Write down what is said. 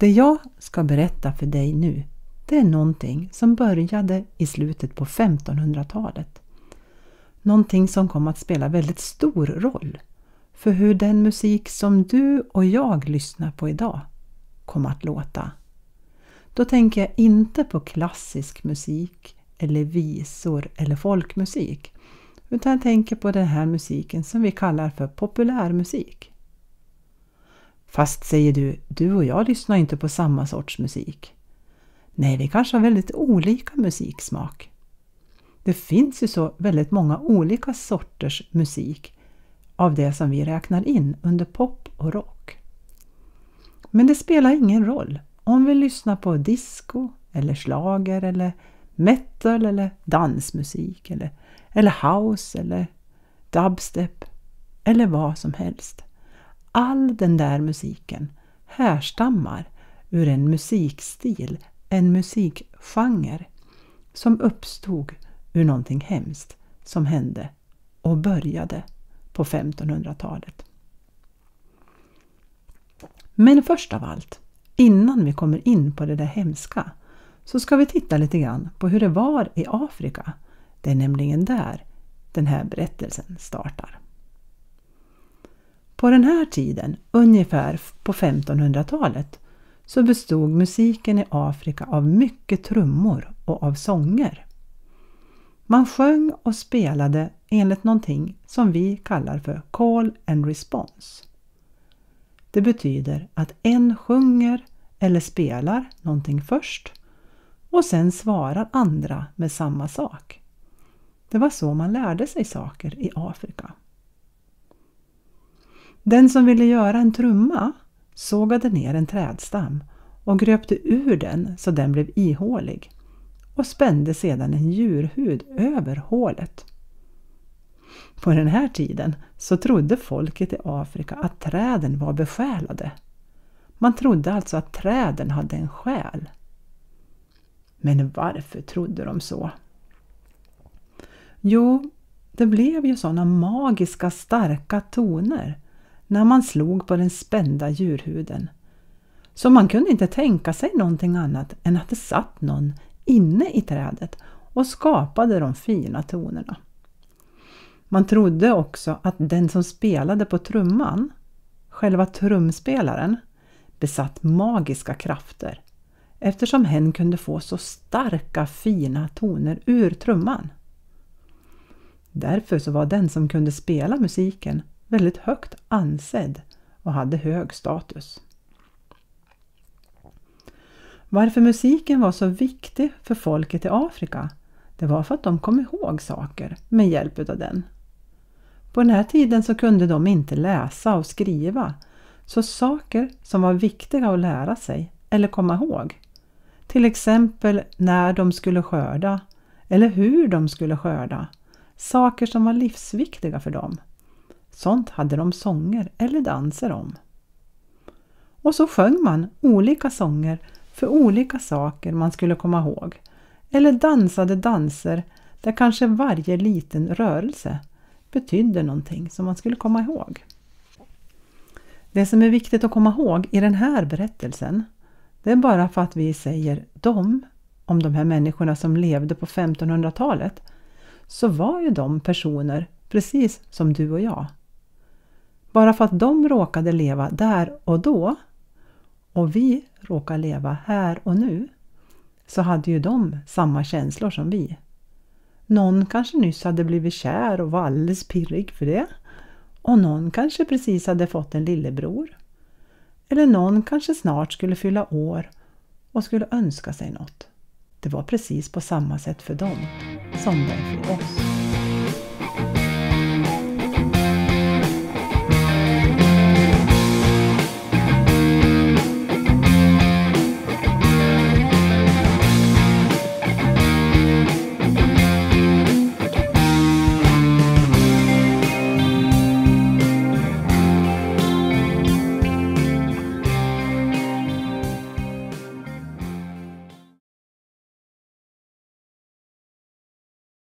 Det jag ska berätta för dig nu, det är någonting som började i slutet på 1500-talet. Någonting som kom att spela väldigt stor roll för hur den musik som du och jag lyssnar på idag kom att låta. Då tänker jag inte på klassisk musik eller visor eller folkmusik. Utan jag tänker på den här musiken som vi kallar för populärmusik. Fast, säger du, du och jag lyssnar inte på samma sorts musik. Nej, vi kanske har väldigt olika musiksmak. Det finns ju så väldigt många olika sorters musik av det som vi räknar in under pop och rock. Men det spelar ingen roll om vi lyssnar på disco eller slager eller metal eller dansmusik eller, eller house eller dubstep eller vad som helst all den där musiken härstammar ur en musikstil, en musikgenre som uppstod ur någonting hemskt som hände och började på 1500-talet. Men först av allt, innan vi kommer in på det där hemska, så ska vi titta lite grann på hur det var i Afrika. Det är nämligen där den här berättelsen startar. På den här tiden, ungefär på 1500-talet, så bestod musiken i Afrika av mycket trummor och av sånger. Man sjöng och spelade enligt någonting som vi kallar för call and response. Det betyder att en sjunger eller spelar någonting först och sen svarar andra med samma sak. Det var så man lärde sig saker i Afrika. Den som ville göra en trumma sågade ner en trädstam och gröpte ur den så den blev ihålig och spände sedan en djurhud över hålet. På den här tiden så trodde folket i Afrika att träden var besjälade. Man trodde alltså att träden hade en själ. Men varför trodde de så? Jo, det blev ju sådana magiska starka toner när man slog på den spända djurhuden. Så man kunde inte tänka sig någonting annat än att det satt någon inne i trädet och skapade de fina tonerna. Man trodde också att den som spelade på trumman, själva trumspelaren, besatt magiska krafter eftersom hen kunde få så starka fina toner ur trumman. Därför så var den som kunde spela musiken väldigt högt ansedd och hade hög status. Varför musiken var så viktig för folket i Afrika, det var för att de kom ihåg saker med hjälp av den. På den här tiden så kunde de inte läsa och skriva, så saker som var viktiga att lära sig eller komma ihåg, till exempel när de skulle skörda eller hur de skulle skörda, saker som var livsviktiga för dem, Sånt hade de sånger eller danser om. Och så sjöng man olika sånger för olika saker man skulle komma ihåg. Eller dansade danser där kanske varje liten rörelse betydde någonting som man skulle komma ihåg. Det som är viktigt att komma ihåg i den här berättelsen, det är bara för att vi säger de om de här människorna som levde på 1500-talet, så var ju de personer precis som du och jag. Bara för att de råkade leva där och då och vi råkar leva här och nu så hade ju de samma känslor som vi. Någon kanske nyss hade blivit kär och var alldeles pirrig för det. Och någon kanske precis hade fått en lillebror. Eller någon kanske snart skulle fylla år och skulle önska sig något. Det var precis på samma sätt för dem som det är för oss.